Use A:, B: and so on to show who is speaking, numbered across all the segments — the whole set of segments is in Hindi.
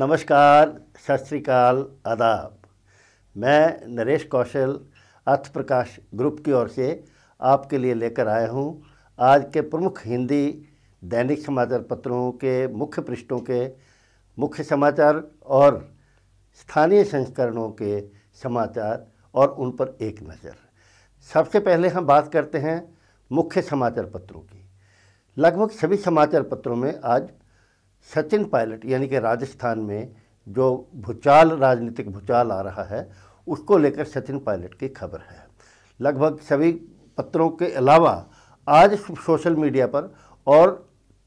A: नमस्कार सत आदाब मैं नरेश कौशल अर्थ प्रकाश ग्रुप की ओर से आपके लिए लेकर आया हूँ आज के प्रमुख हिंदी दैनिक समाचार पत्रों के मुख्य पृष्ठों के मुख्य समाचार और स्थानीय संस्करणों के समाचार और उन पर एक नज़र सबसे पहले हम बात करते हैं मुख्य समाचार पत्रों की लगभग सभी समाचार पत्रों में आज सचिन पायलट यानी कि राजस्थान में जो भूचाल राजनीतिक भूचाल आ रहा है उसको लेकर सचिन पायलट की खबर है लगभग सभी पत्रों के अलावा आज सोशल मीडिया पर और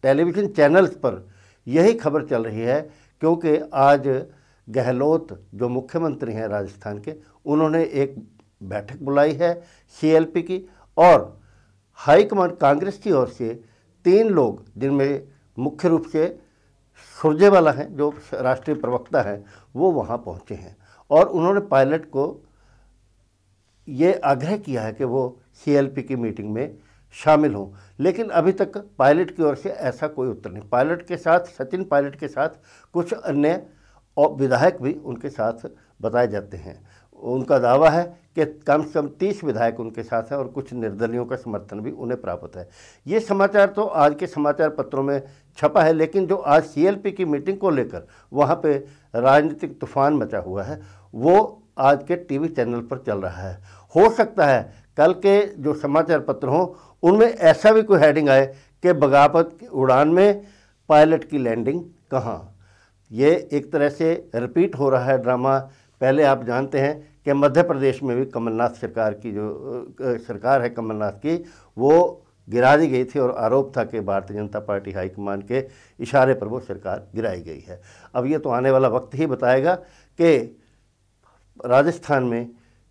A: टेलीविज़न चैनल्स पर यही खबर चल रही है क्योंकि आज गहलोत जो मुख्यमंत्री हैं राजस्थान के उन्होंने एक बैठक बुलाई है सीएलपी की और हाईकमांड कांग्रेस की ओर से तीन लोग जिनमें मुख्य रूप से सुरजेवाला हैं जो राष्ट्रीय प्रवक्ता हैं वो वहाँ पहुँचे हैं और उन्होंने पायलट को ये आग्रह किया है कि वो सीएलपी की मीटिंग में शामिल हों लेकिन अभी तक पायलट की ओर से ऐसा कोई उत्तर नहीं पायलट के साथ सचिन पायलट के साथ कुछ अन्य और विधायक भी उनके साथ बताए जाते हैं उनका दावा है कि कम से कम तीस विधायक उनके साथ हैं और कुछ निर्दलियों का समर्थन भी उन्हें प्राप्त है ये समाचार तो आज के समाचार पत्रों में छपा है लेकिन जो आज सी की मीटिंग को लेकर वहाँ पे राजनीतिक तूफान मचा हुआ है वो आज के टीवी चैनल पर चल रहा है हो सकता है कल के जो समाचार पत्र हों उनमें ऐसा भी कोई हेडिंग आए कि बगावत की उड़ान में पायलट की लैंडिंग कहाँ ये एक तरह से रिपीट हो रहा है ड्रामा पहले आप जानते हैं कि मध्य प्रदेश में भी कमलनाथ सरकार की जो सरकार है कमलनाथ की वो गिरा दी गई थी और आरोप था कि भारतीय जनता पार्टी हाईकमान के इशारे पर वो सरकार गिराई गई है अब ये तो आने वाला वक्त ही बताएगा कि राजस्थान में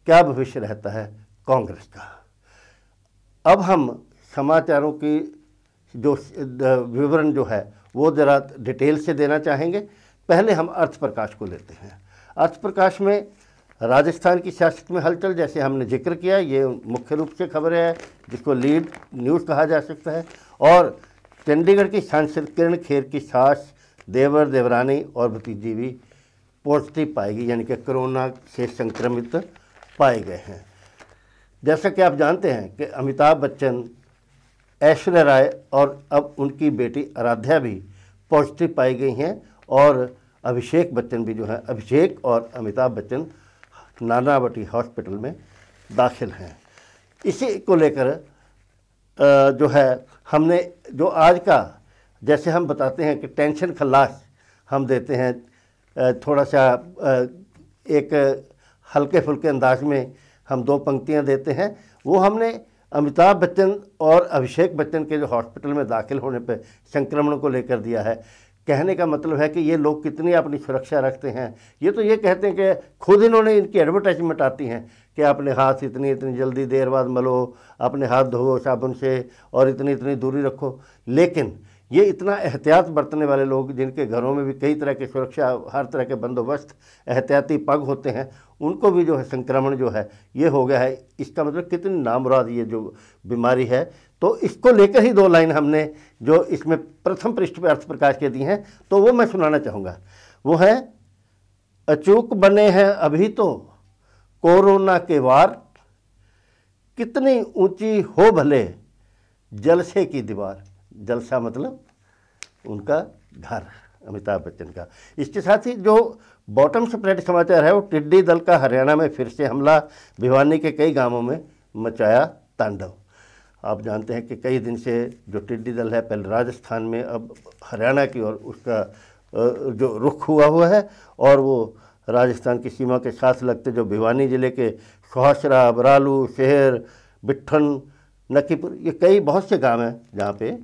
A: क्या भविष्य रहता है कांग्रेस का अब हम समाचारों की जो विवरण जो है वो ज़रा डिटेल से देना चाहेंगे पहले हम अर्थ प्रकाश को लेते हैं अर्थ प्रकाश में राजस्थान की सियासत में हलचल जैसे हमने जिक्र किया ये मुख्य रूप से खबरें है जिसको लीड न्यूज़ कहा जा सकता है और चंडीगढ़ की सांसद किरण खेर की सास देवर देवरानी और भतीजी भी पॉजिटिव पाएगी यानी कि कोरोना से संक्रमित पाए गए हैं जैसा कि आप जानते हैं कि अमिताभ बच्चन ऐश्वर्या राय और अब उनकी बेटी आराध्या भी पॉजिटिव पाई गई हैं और अभिषेक बच्चन भी जो है अभिषेक और अमिताभ बच्चन नानावटी हॉस्पिटल में दाखिल हैं इसी को लेकर जो है हमने जो आज का जैसे हम बताते हैं कि टेंशन खल्लास हम देते हैं थोड़ा सा एक हल्के फुल्के अंदाज में हम दो पंक्तियां देते हैं वो हमने अमिताभ बच्चन और अभिषेक बच्चन के जो हॉस्पिटल में दाखिल होने पर संक्रमण को लेकर दिया है कहने का मतलब है कि ये लोग कितनी अपनी सुरक्षा रखते हैं ये तो ये कहते हैं कि खुद इन्होंने इनकी एडवर्टाइजमेंट आती हैं कि अपने हाथ इतनी इतनी जल्दी देर बाद मलो अपने हाथ धोवो साबुन से और इतनी इतनी दूरी रखो लेकिन ये इतना एहतियात बरतने वाले लोग जिनके घरों में भी कई तरह के सुरक्षा हर तरह के बंदोबस्त एहतियाती पग होते हैं उनको भी जो है संक्रमण जो है ये हो गया है इसका मतलब कितनी नामराद ये जो बीमारी है तो इसको लेकर ही दो लाइन हमने जो इसमें प्रथम पृष्ठ पर अर्थ प्रकाश के दी हैं तो वो मैं सुनाना चाहूँगा वो है अचूक बने हैं अभी तो कोरोना के वार कितनी ऊंची हो भले जलसे की दीवार जलसा मतलब उनका घर अमिताभ बच्चन का इसके साथ ही जो बॉटम सेपरेट समाचार है वो टिड्डी दल का हरियाणा में फिर से हमला भिवानी के कई गांवों में मचाया तांडव आप जानते हैं कि कई दिन से जो टिड्डी दल है पहले राजस्थान में अब हरियाणा की ओर उसका जो रुख हुआ हुआ है और वो राजस्थान की सीमा के साथ लगते जो भिवानी ज़िले के सुहासरा बरालू शहर बिट्ठन नकीपुर ये कई बहुत से गांव हैं जहाँ पे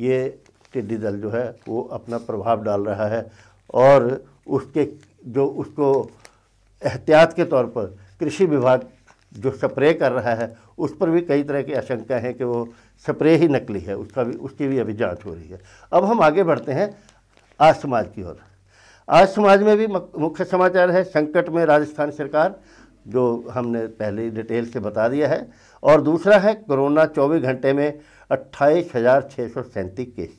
A: ये टिड्डी दल जो है वो अपना प्रभाव डाल रहा है और उसके जो उसको एहतियात के तौर पर कृषि विभाग जो स्प्रे कर रहा है उस पर भी कई तरह की आशंका है कि वो स्प्रे ही नकली है उसका भी उसकी भी अभी जाँच हो रही है अब हम आगे बढ़ते हैं आज समाज की ओर आज समाज में भी मुख्य समाचार है संकट में राजस्थान सरकार जो हमने पहले डिटेल से बता दिया है और दूसरा है कोरोना चौबीस घंटे में अट्ठाईस हज़ार छः सौ सैंतीस केस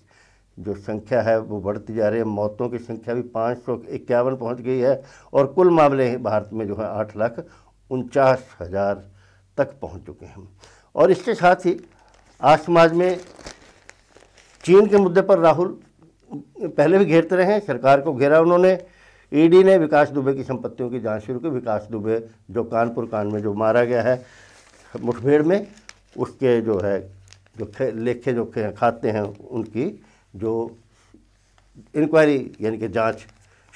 A: जो संख्या है वो बढ़ती जा रही है मौतों की संख्या भी पाँच सौ इक्यावन पहुँच गई है और कुल मामले भारत में जो है आठ लाख उनचास हज़ार तक पहुंच चुके हैं और इसके साथ ही आज समाज में चीन के मुद्दे पर राहुल पहले भी घेरते रहे हैं सरकार को घेरा उन्होंने ईडी ने विकास दुबे की संपत्तियों की जांच शुरू की विकास दुबे जो कानपुर कांड में जो मारा गया है मुठभेड़ में उसके जो है जो लेखे जो खाते हैं उनकी जो इंक्वायरी यानी कि जांच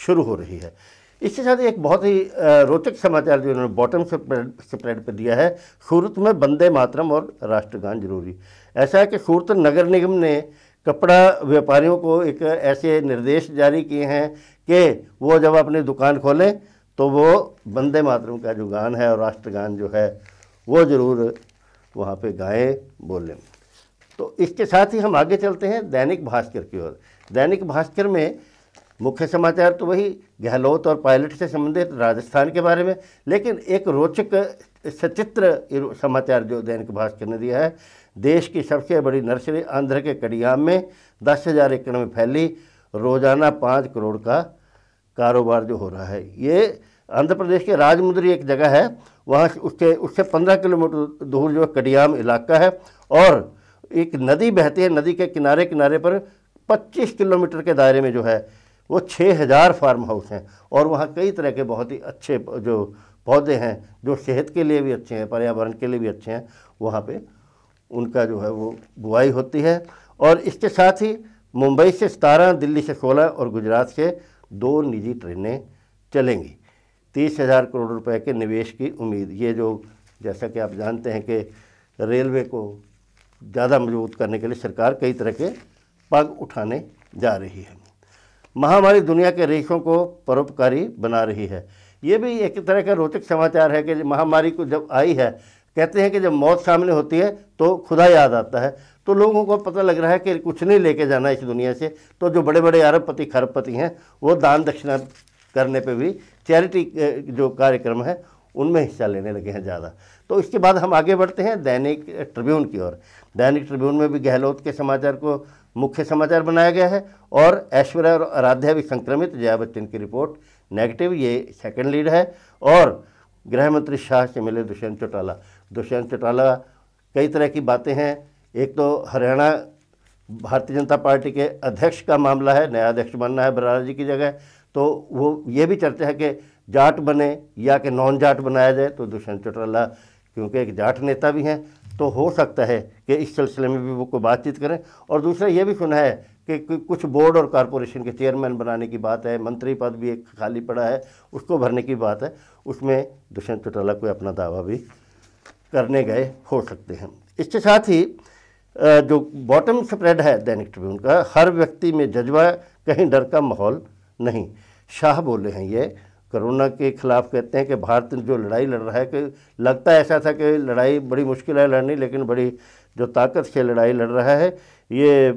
A: शुरू हो रही है इसके साथ एक बहुत ही रोचक समाचार जो इन्होंने बॉटम स्प्रेड पर दिया है सूरत में बंदे मातरम और राष्ट्रगान जरूरी ऐसा है कि सूरत नगर निगम ने कपड़ा व्यापारियों को एक ऐसे निर्देश जारी किए हैं कि वो जब अपनी दुकान खोलें तो वो बंदे मातरम का जो गान है और राष्ट्रगान जो है वो ज़रूर वहाँ पे गाएं बोलें तो इसके साथ ही हम आगे चलते हैं दैनिक भास्कर की ओर दैनिक भास्कर में मुख्य समाचार तो वही गहलोत और पायलट से संबंधित राजस्थान के बारे में लेकिन एक रोचक सचित्र समाचार जो दैनिक भास्कर ने दिया है देश की सबसे बड़ी नर्सरी आंध्र के कड़ियाम में दस हज़ार एकड़ में फैली रोज़ाना पाँच करोड़ का कारोबार जो हो रहा है ये आंध्र प्रदेश के राजमुंद्री एक जगह है वहाँ उसके उससे पंद्रह किलोमीटर दूर जो कडियाम इलाका है और एक नदी बहती है नदी के किनारे किनारे पर पच्चीस किलोमीटर के दायरे में जो है वो छः हज़ार फार्म हाउस हैं और वहाँ कई तरह के बहुत ही अच्छे जो पौधे हैं जो सेहत के लिए भी अच्छे हैं पर्यावरण के लिए भी अच्छे हैं वहाँ पे उनका जो है वो बुआई होती है और इसके साथ ही मुंबई से सतारह दिल्ली से सोलह और गुजरात से दो निजी ट्रेनें चलेंगी तीस हज़ार करोड़ रुपए के निवेश की उम्मीद ये जो जैसा कि आप जानते हैं कि रेलवे को ज़्यादा मजबूत करने के लिए सरकार कई तरह के पग उठाने जा रही है महामारी दुनिया के रेखों को परोपकारी बना रही है ये भी एक तरह का रोचक समाचार है कि महामारी को जब आई है कहते हैं कि जब मौत सामने होती है तो खुदा याद आता है तो लोगों को पता लग रहा है कि कुछ नहीं लेके जाना इस दुनिया से तो जो बड़े बड़े अरबपति खरबपति हैं वो दान दक्षिणा करने पे भी चैरिटी जो कार्यक्रम है उनमें हिस्सा लेने लगे हैं ज़्यादा तो इसके बाद हम आगे बढ़ते हैं दैनिक ट्रिब्यून की ओर दैनिक ट्रिब्यून में भी गहलोत के समाचार को मुख्य समाचार बनाया गया है और ऐश्वर्या और आराध्या भी संक्रमित जया बच्चन की रिपोर्ट नेगेटिव ये सेकंड लीड है और गृह मंत्री शाह से मिले दुष्यंत चौटाला दुष्यंत चौटाला कई तरह की बातें हैं एक तो हरियाणा भारतीय जनता पार्टी के अध्यक्ष का मामला है नया अध्यक्ष बनना है बरारा जी की जगह तो वो ये भी चर्चा है कि जाट बने या कि नॉन जाट बनाया जाए तो दुष्यंत चौटाला क्योंकि एक जाट नेता भी हैं तो हो सकता है कि इस सिलसिले में भी वो कोई बातचीत करें और दूसरा ये भी सुना है कि कुछ बोर्ड और कॉरपोरेशन के चेयरमैन बनाने की बात है मंत्री पद भी एक खाली पड़ा है उसको भरने की बात है उसमें दुष्यंत चौटाला कोई अपना दावा भी करने गए हो सकते हैं इसके साथ ही जो बॉटम स्प्रेड है दैनिक ट्रिब्यून का हर व्यक्ति में जज्बा कहीं डर का माहौल नहीं शाह बोले हैं ये कोरोना के खिलाफ कहते हैं कि भारत जो लड़ाई लड़ रहा है कि लगता ऐसा था कि लड़ाई बड़ी मुश्किल है लड़नी लेकिन बड़ी जो ताकत से लड़ाई लड़ रहा है ये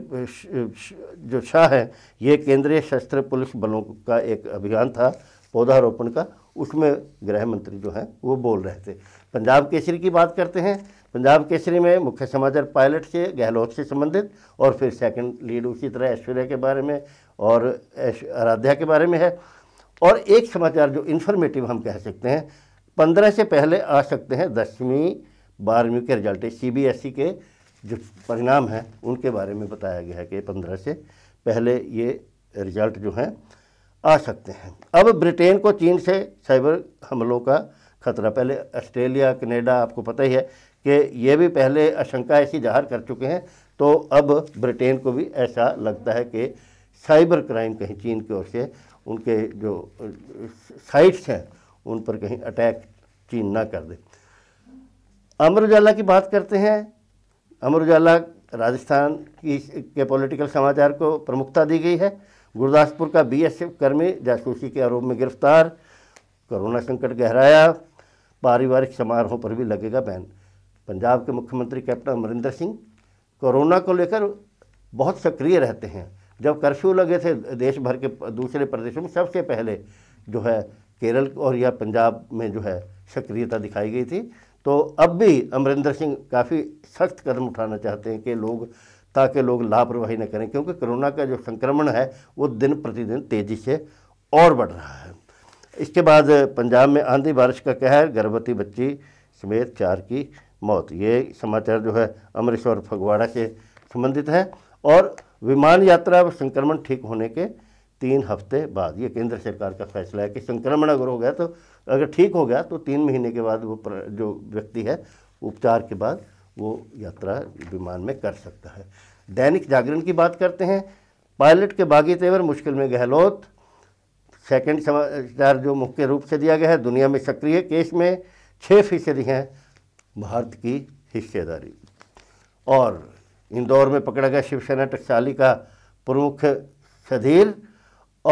A: जो शाह है ये केंद्रीय सशस्त्र पुलिस बलों का एक अभियान था पौधारोपण का उसमें गृह मंत्री जो हैं वो बोल रहे थे पंजाब केसरी की बात करते हैं पंजाब केसरी में मुख्य समाचार पायलट से गहलोत से संबंधित और फिर सेकंड लीड उसी तरह ऐश्वर्या के बारे में और आराध्या के बारे में है और एक समाचार जो इन्फॉर्मेटिव हम कह सकते हैं पंद्रह से पहले आ सकते हैं दसवीं बारहवीं के रिजल्ट सीबीएसई e के जो परिणाम हैं उनके बारे में बताया गया है कि पंद्रह से पहले ये रिजल्ट जो हैं आ सकते हैं अब ब्रिटेन को चीन से साइबर हमलों का खतरा पहले ऑस्ट्रेलिया कनेडा आपको पता ही है कि ये भी पहले आशंका ऐसी जाहिर कर चुके हैं तो अब ब्रिटेन को भी ऐसा लगता है कि साइबर क्राइम कहीं चीन की ओर से उनके जो साइट्स हैं उन पर कहीं अटैक चीन ना कर दे अमर उजाला की बात करते हैं अमर उजाला राजस्थान की के पॉलिटिकल समाचार को प्रमुखता दी गई है गुरदासपुर का बीएसएफ कर्मी जासूसी के आरोप में गिरफ्तार कोरोना संकट गहराया पारिवारिक समारोहों पर भी लगेगा बैन पंजाब के मुख्यमंत्री कैप्टन अमरिंदर सिंह कोरोना को लेकर बहुत सक्रिय रहते हैं जब कर्फ्यू लगे थे देश भर के दूसरे प्रदेशों में सबसे पहले जो है केरल और या पंजाब में जो है सक्रियता दिखाई गई थी तो अब भी अमरिंदर सिंह काफ़ी सख्त कदम उठाना चाहते हैं कि लोग ताकि लोग लापरवाही न करें क्योंकि कोरोना का जो संक्रमण है वो दिन प्रतिदिन तेज़ी से और बढ़ रहा है इसके बाद पंजाब में आंधी बारिश का कहर गर्भवती बच्ची समेत चार की मौत ये समाचार जो है अमृतसर फगवाड़ा से संबंधित है और विमान यात्रा संक्रमण ठीक होने के तीन हफ्ते बाद ये केंद्र सरकार का फैसला है कि संक्रमण अगर हो गया तो अगर ठीक हो गया तो तीन महीने के बाद वो जो व्यक्ति है उपचार के बाद वो यात्रा विमान में कर सकता है दैनिक जागरण की बात करते हैं पायलट के बागी तेवर मुश्किल में गहलोत सेकेंड समाचार जो मुख्य रूप से दिया गया है दुनिया में सक्रिय केस में छः फीसदी हैं भारत की हिस्सेदारी और इंदौर में पकड़ा गया शिवसेना टकसाली का प्रमुख सधीर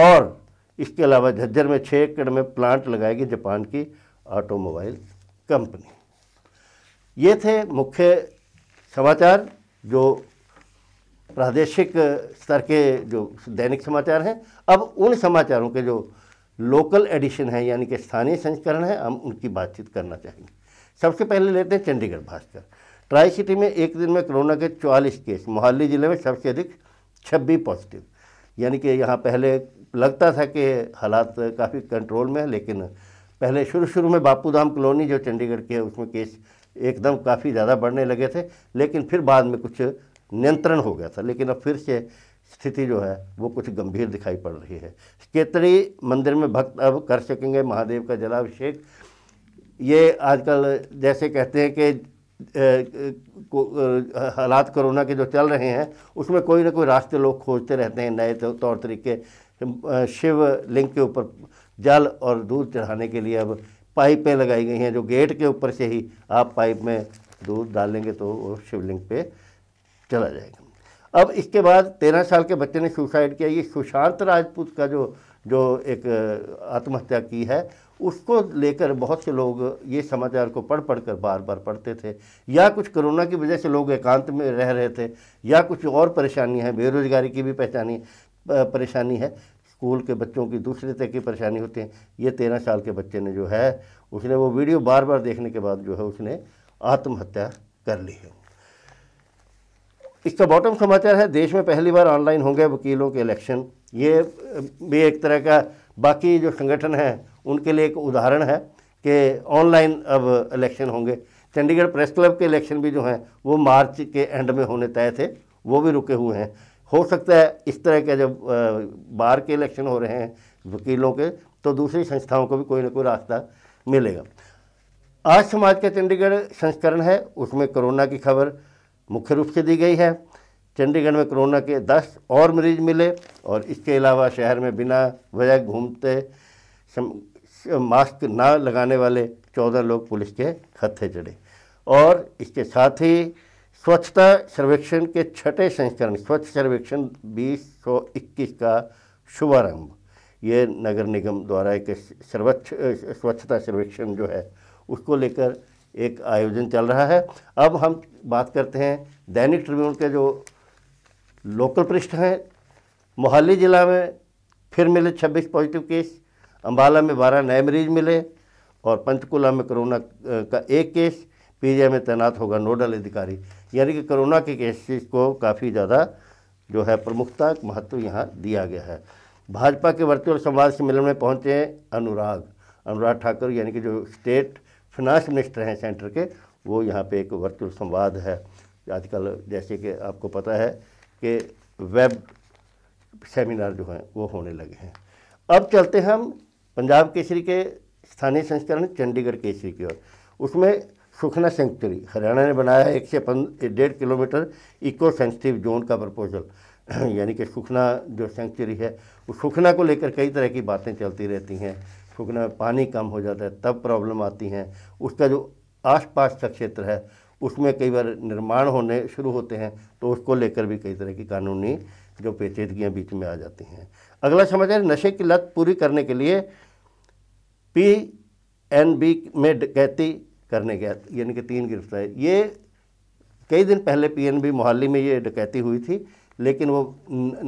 A: और इसके अलावा झज्जर में छः एकड़ में प्लांट लगाएगी जापान की ऑटोमोबाइल कंपनी ये थे मुख्य समाचार जो प्रादेशिक स्तर के जो दैनिक समाचार हैं अब उन समाचारों के जो लोकल एडिशन है यानी कि स्थानीय संस्करण है हम उनकी बातचीत करना चाहेंगे सबसे पहले लेते हैं चंडीगढ़ भास्कर ट्राई सिटी में एक दिन में कोरोना के चौवालीस केस मोहाली ज़िले में सबसे अधिक छब्बीस पॉजिटिव यानी कि यहाँ पहले लगता था कि हालात काफ़ी कंट्रोल में है लेकिन पहले शुरू शुरू में बापूधाम कॉलोनी जो चंडीगढ़ के है उसमें केस एकदम काफ़ी ज़्यादा बढ़ने लगे थे लेकिन फिर बाद में कुछ नियंत्रण हो गया था लेकिन अब फिर से स्थिति जो है वो कुछ गंभीर दिखाई पड़ रही है केतरी मंदिर में भक्त अब कर सकेंगे महादेव का जलाभिषेक ये आजकल जैसे कहते हैं कि हालात कोरोना के जो चल रहे हैं उसमें कोई ना कोई रास्ते लोग खोजते रहते हैं नए तो, तौर तरीके शिव लिंग के ऊपर जल और दूध चढ़ाने के लिए अब पाइपें लगाई गई हैं जो गेट के ऊपर से ही आप पाइप में दूध डालेंगे तो वो शिवलिंग पे चला जाएगा अब इसके बाद तेरह साल के बच्चे ने सुसाइड किया ये सुशांत राजपूत का जो जो एक आत्महत्या की है उसको लेकर बहुत से लोग ये समाचार को पढ़ पढ़ कर बार बार पढ़ते थे या कुछ कोरोना की वजह से लोग एकांत में रह रहे थे या कुछ और परेशानी है बेरोज़गारी की भी पहचानी परेशानी है स्कूल के बच्चों की दूसरे तरह की परेशानी होती है ये तेरह साल के बच्चे ने जो है उसने वो वीडियो बार बार देखने के बाद जो है उसने आत्महत्या कर ली है इसका बॉटम समाचार है देश में पहली बार ऑनलाइन होंगे वकीलों के इलेक्शन ये भी एक तरह का बाकी जो संगठन है उनके लिए एक उदाहरण है कि ऑनलाइन अब इलेक्शन होंगे चंडीगढ़ प्रेस क्लब के इलेक्शन भी जो हैं वो मार्च के एंड में होने तय थे वो भी रुके हुए हैं हो सकता है इस तरह के जब बाहर के इलेक्शन हो रहे हैं वकीलों के तो दूसरी संस्थाओं को भी कोई ना कोई रास्ता मिलेगा आज समाज का चंडीगढ़ संस्करण है उसमें कोरोना की खबर मुख्य रूप से दी गई है चंडीगढ़ में कोरोना के 10 और मरीज मिले और इसके अलावा शहर में बिना वजह घूमते मास्क ना लगाने वाले चौदह लोग पुलिस के खत्थे चढ़े और इसके साथ ही स्वच्छता सर्वेक्षण के छठे संस्करण स्वच्छ सर्वेक्षण 2021 का शुभारंभ ये नगर निगम द्वारा एक सर्वोच्च स्वच्छता सर्वेक्षण जो है उसको लेकर एक आयोजन चल रहा है अब हम बात करते हैं दैनिक ट्रिब्यून के जो लोकल पृष्ठ हैं मोहाली ज़िला में फिर मिले 26 पॉजिटिव केस अम्बाला में बारह नए मरीज मिले और पंचकुला में कोरोना का एक केस पीजीआई में तैनात होगा नोडल अधिकारी यानी कि कोरोना के केसेस को काफ़ी ज़्यादा जो है प्रमुखता महत्व यहाँ दिया गया है भाजपा के वर्चुअल संवाद सम्मेलन में पहुँचे अनुराग अनुराग ठाकुर यानी कि जो स्टेट फिनांस मिनिस्टर हैं सेंटर के वो यहाँ पे एक वर्चुअल संवाद है आजकल जैसे कि आपको पता है कि वेब सेमिनार जो हैं वो होने लगे हैं अब चलते हैं हम पंजाब केसरी के स्थानीय संस्करण चंडीगढ़ केसरी की ओर उसमें सुखना सेंचुरी हरियाणा ने बनाया एक से डेढ़ किलोमीटर इको सेंसिटिव जोन का प्रपोजल यानी कि सुखना जो सेंचुरी है उस सुखना को लेकर कई तरह की बातें चलती रहती हैं सुखना में पानी कम हो जाता है तब प्रॉब्लम आती हैं उसका जो आसपास का क्षेत्र है उसमें कई बार निर्माण होने शुरू होते हैं तो उसको लेकर भी कई तरह की कानूनी जो पेचीदगियाँ बीच में आ जाती हैं अगला समाचार नशे की लत पूरी करने के लिए पी एन बी में डकैती करने गया यानी कि तीन गिरफ्तारी ये कई दिन पहले पीएनबी मोहाली में ये डकैती हुई थी लेकिन वो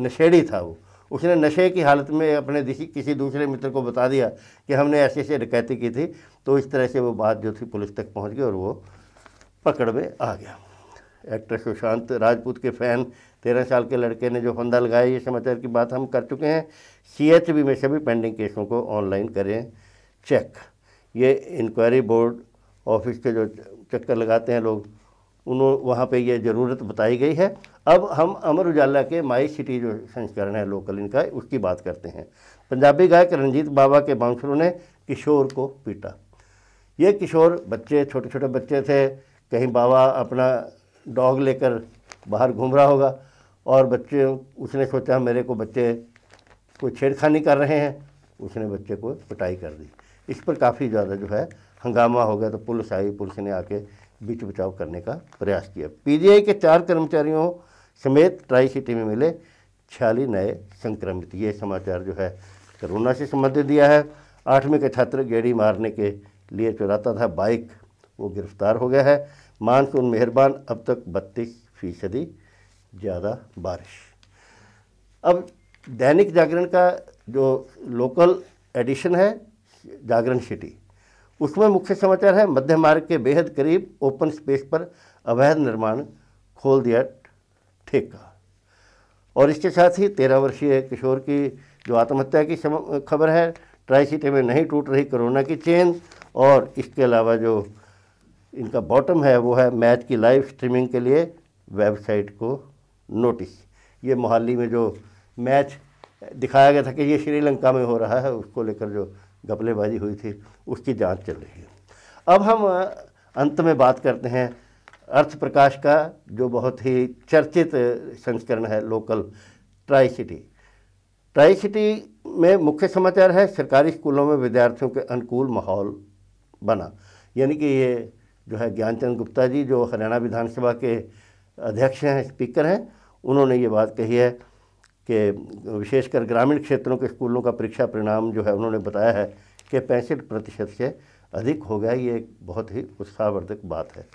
A: नशेड़ी था वो उसने नशे की हालत में अपने किसी दूसरे मित्र को बता दिया कि हमने ऐसे ऐसे डकैती की थी तो इस तरह से वो बात जो थी पुलिस तक पहुंच गई और वो पकड़ में आ गया एक्टर सुशांत राजपूत के फ़ैन तेरह साल के लड़के ने जो फंदा लगाया ये समाचार की बात हम कर चुके हैं सी में सभी पेंडिंग केसों को ऑनलाइन करें चेक ये इंक्वायरी बोर्ड ऑफिस के जो चक्कर लगाते हैं लोग उन्हों वहाँ पे ये ज़रूरत बताई गई है अब हम अमर उजाला के माई सिटी जो संस्करण है लोकल इनका उसकी बात करते हैं पंजाबी गायक रंजीत बाबा के बाउंसरों ने किशोर को पीटा ये किशोर बच्चे छोटे छोटे बच्चे थे कहीं बाबा अपना डॉग लेकर बाहर घूम रहा होगा और बच्चे उसने सोचा मेरे को बच्चे कोई छेड़खानी कर रहे हैं उसने बच्चे को पिटाई कर दी इस पर काफ़ी ज़्यादा जो है हंगामा हो गया तो पुलिस आई पुलिस ने आके बीच बचाव करने का प्रयास किया पीजीआई के चार कर्मचारियों समेत ट्राई सिटी में मिले छियालीस नए संक्रमित ये समाचार जो है कोरोना से संबंधित दिया है आठवीं का छात्र गेड़ी मारने के लिए चुराता था बाइक वो गिरफ्तार हो गया है मानसून मेहरबान अब तक बत्तीस फीसदी ज़्यादा बारिश अब दैनिक जागरण का जो लोकल एडिशन है जागरण सिटी उसमें मुख्य समाचार है मध्य मार्ग के बेहद करीब ओपन स्पेस पर अवैध निर्माण खोल दिया ठेका और इसके साथ ही तेरह वर्षीय किशोर की जो आत्महत्या की खबर है ट्राई सिटी में नहीं टूट रही कोरोना की चेन और इसके अलावा जो इनका बॉटम है वो है मैच की लाइव स्ट्रीमिंग के लिए वेबसाइट को नोटिस ये मोहाली में जो मैच दिखाया गया था कि ये श्रीलंका में हो रहा है उसको लेकर जो गपलेबाजी हुई थी उसकी जांच चल रही है अब हम अंत में बात करते हैं अर्थ प्रकाश का जो बहुत ही चर्चित संस्करण है local tricity tricity में मुख्य समाचार है सरकारी स्कूलों में विद्यार्थियों के अनुकूल माहौल बना यानी कि ये जो है ज्ञानचंद गुप्ता जी जो हरियाणा विधानसभा के अध्यक्ष हैं स्पीकर हैं उन्होंने ये बात कही है कि विशेषकर ग्रामीण क्षेत्रों के स्कूलों का परीक्षा परिणाम जो है उन्होंने बताया है कि पैंसठ प्रतिशत से अधिक हो गया ये एक बहुत ही उत्साहवर्धक बात है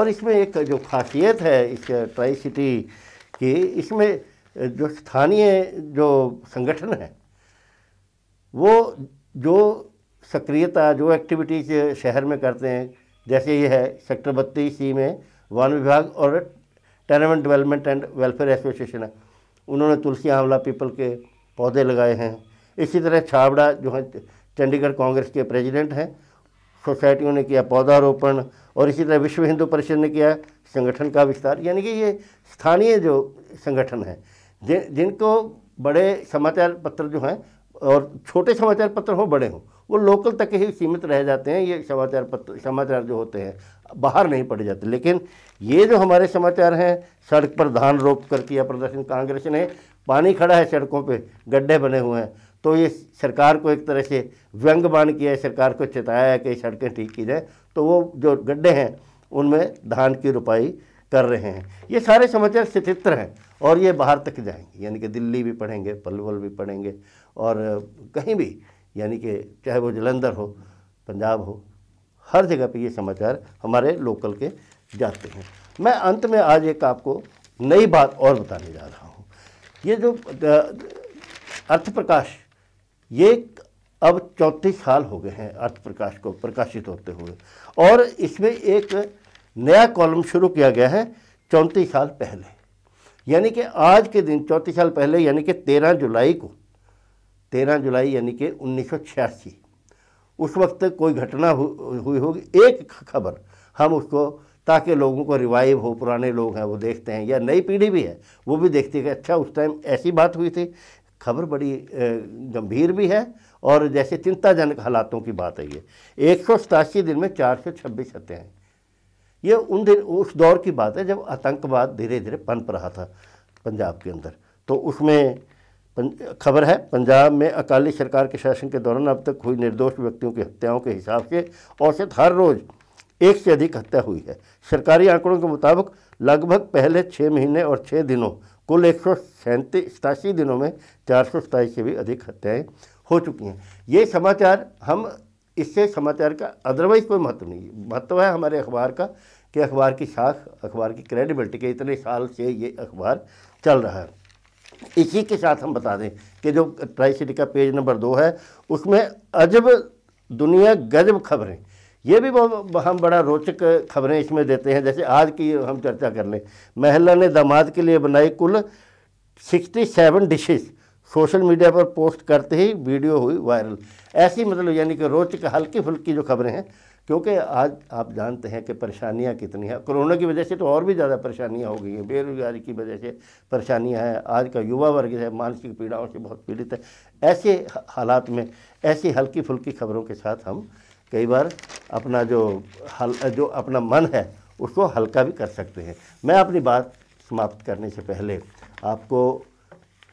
A: और इसमें एक जो खासियत है इस ट्राई सिटी की इसमें जो स्थानीय जो संगठन है वो जो सक्रियता जो एक्टिविटीज शहर में करते हैं जैसे ये है सेक्टर बत्तीस सी में वन विभाग और tenement development and welfare association है उन्होंने तुलसी आंवला पीपल के पौधे लगाए हैं इसी तरह छाबड़ा जो है चंडीगढ़ कांग्रेस के प्रेसिडेंट हैं सोसाइटियों ने किया पौधारोपण और इसी तरह विश्व हिंदू परिषद ने किया संगठन का विस्तार यानी कि ये स्थानीय जो संगठन है जिन जिनको बड़े समाचार पत्र जो हैं और छोटे समाचार पत्र हो बड़े हों वो लोकल तक ही सीमित रह जाते हैं ये समाचार पत्र समाचार जो होते हैं बाहर नहीं पड़ जाते लेकिन ये जो हमारे समाचार हैं सड़क पर धान रोप कर किया प्रदर्शन कांग्रेस ने पानी खड़ा है सड़कों पे गड्ढे बने हुए हैं तो ये सरकार को एक तरह से व्यंग बान किया है सरकार को चेताया है कि सड़कें ठीक की जाए तो वो जो गड्ढे हैं उनमें धान की रुपाई कर रहे हैं ये सारे समाचार सचित्र हैं और ये बाहर तक जाएंगे यानी कि दिल्ली भी पढ़ेंगे पलवल भी पढ़ेंगे और कहीं भी यानी कि चाहे वो जलंधर हो पंजाब हो हर जगह पे ये समाचार हमारे लोकल के जाते हैं मैं अंत में आज एक आपको नई बात और बताने जा रहा हूँ ये जो अर्थ प्रकाश ये अब चौंतीस साल हो गए हैं अर्थ प्रकाश को प्रकाशित होते हुए और इसमें एक नया कॉलम शुरू किया गया है चौंतीस साल पहले यानी कि आज के दिन चौंतीस साल पहले यानी कि तेरह जुलाई को तेरह जुलाई यानी कि उन्नीस उस वक्त कोई घटना हुई होगी एक खबर हम उसको ताकि लोगों को रिवाइव हो पुराने लोग हैं वो देखते हैं या नई पीढ़ी भी है वो भी देखती है कि अच्छा उस टाइम ऐसी बात हुई थी खबर बड़ी गंभीर भी है और जैसे चिंताजनक हालातों की बात है ये एक सौ सतासी दिन में चार सौ छब्बीस हत्याएँ हैं ये उन दिन उस दौर की बात है जब आतंकवाद धीरे धीरे पनप रहा था पंजाब के अंदर तो उसमें खबर है पंजाब में अकाली सरकार के शासन के दौरान अब तक हुई निर्दोष व्यक्तियों की हत्याओं के हिसाब से औसत हर रोज़ एक से अधिक हत्या हुई है सरकारी आंकड़ों के मुताबिक लगभग पहले छः महीने और छः दिनों कुल एक सौ सैंतीस सतासी दिनों में चार सौ सताईस से भी अधिक हत्याएँ हो चुकी हैं ये समाचार हम इससे समाचार का अदरवाइज कोई महत्व नहीं है महत्व है हमारे अखबार का कि अखबार की साख अखबार की क्रेडिबिलिटी के इतने साल से ये अखबार चल रहा है इसी के साथ हम बता दें कि जो ट्राई सिटी का पेज नंबर दो है उसमें अजब दुनिया गजब खबरें ये भी हम बड़ा रोचक खबरें इसमें देते हैं जैसे आज की हम चर्चा कर लें महिला ने दामाद के लिए बनाई कुल sixty seven dishes social media पर पोस्ट करते ही वीडियो हुई वायरल ऐसी मतलब यानी कि रोचक हल्की फुल्की जो खबरें हैं क्योंकि आज आप जानते हैं कि परेशानियां कितनी हैं कोरोना की वजह से तो और भी ज़्यादा परेशानियां हो गई हैं बेरोजगारी की वजह से परेशानियां हैं आज का युवा वर्ग है मानसिक पीड़ाओं से बहुत पीड़ित है ऐसे हालात में ऐसी हल्की फुल्की खबरों के साथ हम कई बार अपना जो हल जो अपना मन है उसको हल्का भी कर सकते हैं मैं अपनी बात समाप्त करने से पहले आपको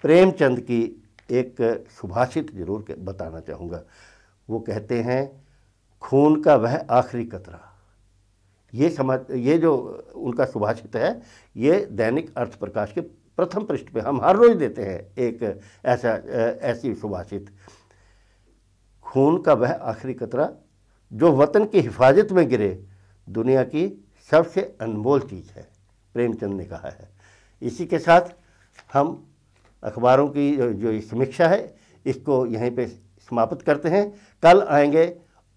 A: प्रेमचंद की एक सुभाषित जरूर बताना चाहूँगा वो कहते हैं खून का वह आखिरी कतरा ये समझ ये जो उनका सुभाषित है ये दैनिक अर्थ प्रकाश के प्रथम पृष्ठ पे हम हर रोज देते हैं एक ऐसा ऐसी सुभाषित खून का वह आखिरी कतरा जो वतन की हिफाजत में गिरे दुनिया की सबसे अनमोल चीज़ है प्रेमचंद ने कहा है इसी के साथ हम अखबारों की जो समीक्षा है इसको यहीं पे समाप्त करते हैं कल आएंगे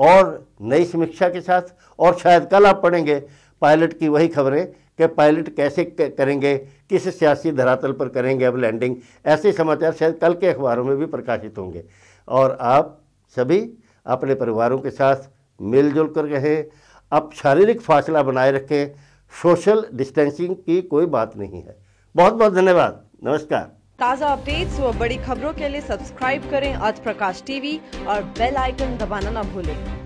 A: और नई समीक्षा के साथ और शायद कल आप पढ़ेंगे पायलट की वही खबरें कि पायलट कैसे करेंगे किस सियासी धरातल पर करेंगे अब लैंडिंग ऐसे समाचार शायद कल के अखबारों में भी प्रकाशित होंगे और आप सभी अपने परिवारों के साथ मिलजुल कर रहें आप शारीरिक फासला बनाए रखें सोशल डिस्टेंसिंग की कोई बात नहीं है बहुत बहुत धन्यवाद नमस्कार ताज़ा अपडेट्स व बड़ी खबरों के लिए सब्सक्राइब करें अर्थ प्रकाश टीवी और बेल आइकन दबाना न भूलें